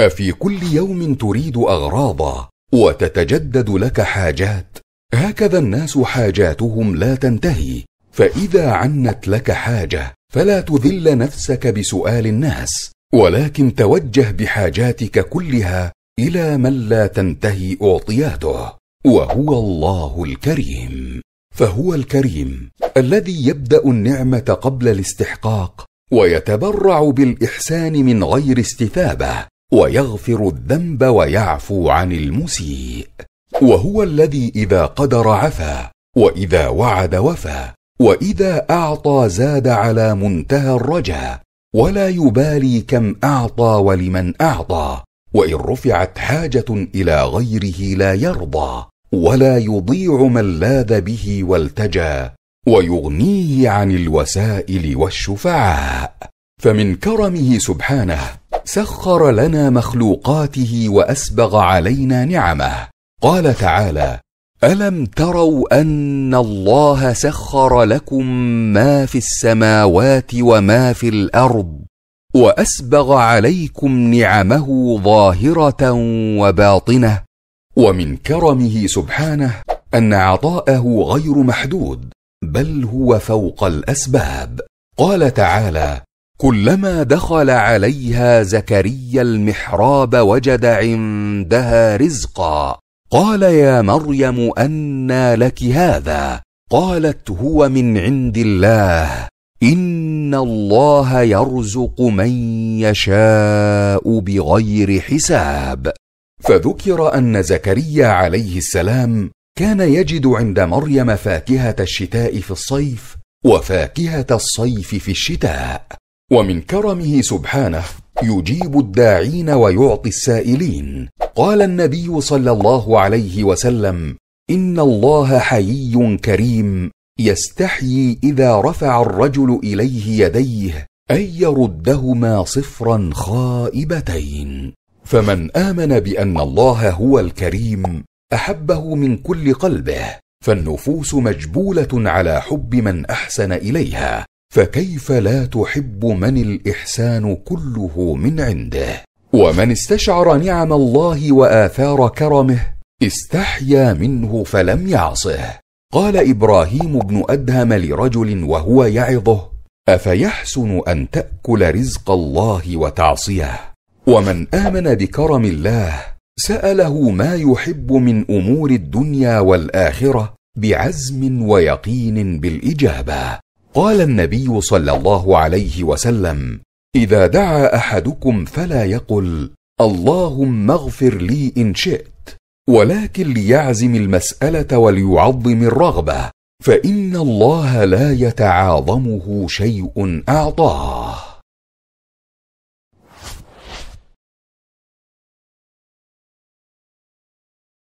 افي كل يوم تريد اغراضا وتتجدد لك حاجات هكذا الناس حاجاتهم لا تنتهي فاذا عنت لك حاجه فلا تذل نفسك بسؤال الناس ولكن توجه بحاجاتك كلها الى من لا تنتهي اعطياته وهو الله الكريم فهو الكريم الذي يبدا النعمه قبل الاستحقاق ويتبرع بالاحسان من غير استثابه ويغفر الذنب ويعفو عن المسيء وهو الذي اذا قدر عفا واذا وعد وفى واذا اعطى زاد على منتهى الرجا ولا يبالي كم اعطى ولمن اعطى وان رفعت حاجه الى غيره لا يرضى ولا يضيع من لاذ به والتجا ويغنيه عن الوسائل والشفعاء فمن كرمه سبحانه سخر لنا مخلوقاته واسبغ علينا نعمه قال تعالى الم تروا ان الله سخر لكم ما في السماوات وما في الارض واسبغ عليكم نعمه ظاهره وباطنه ومن كرمه سبحانه ان عطاءه غير محدود بل هو فوق الاسباب قال تعالى كلما دخل عليها زكريا المحراب وجد عندها رزقا قال يا مريم انى لك هذا قالت هو من عند الله ان الله يرزق من يشاء بغير حساب فذكر ان زكريا عليه السلام كان يجد عند مريم فاكهه الشتاء في الصيف وفاكهه الصيف في الشتاء ومن كرمه سبحانه يجيب الداعين ويعطي السائلين قال النبي صلى الله عليه وسلم ان الله حيي كريم يستحيي اذا رفع الرجل اليه يديه ان يردهما صفرا خائبتين فمن امن بان الله هو الكريم احبه من كل قلبه فالنفوس مجبوله على حب من احسن اليها فكيف لا تحب من الاحسان كله من عنده ومن استشعر نعم الله واثار كرمه استحيا منه فلم يعصه قال ابراهيم بن ادهم لرجل وهو يعظه افيحسن ان تاكل رزق الله وتعصيه ومن امن بكرم الله ساله ما يحب من امور الدنيا والاخره بعزم ويقين بالاجابه قال النبي صلى الله عليه وسلم اذا دعا احدكم فلا يقل اللهم اغفر لي ان شئت ولكن ليعزم المساله وليعظم الرغبه فان الله لا يتعاظمه شيء اعطاه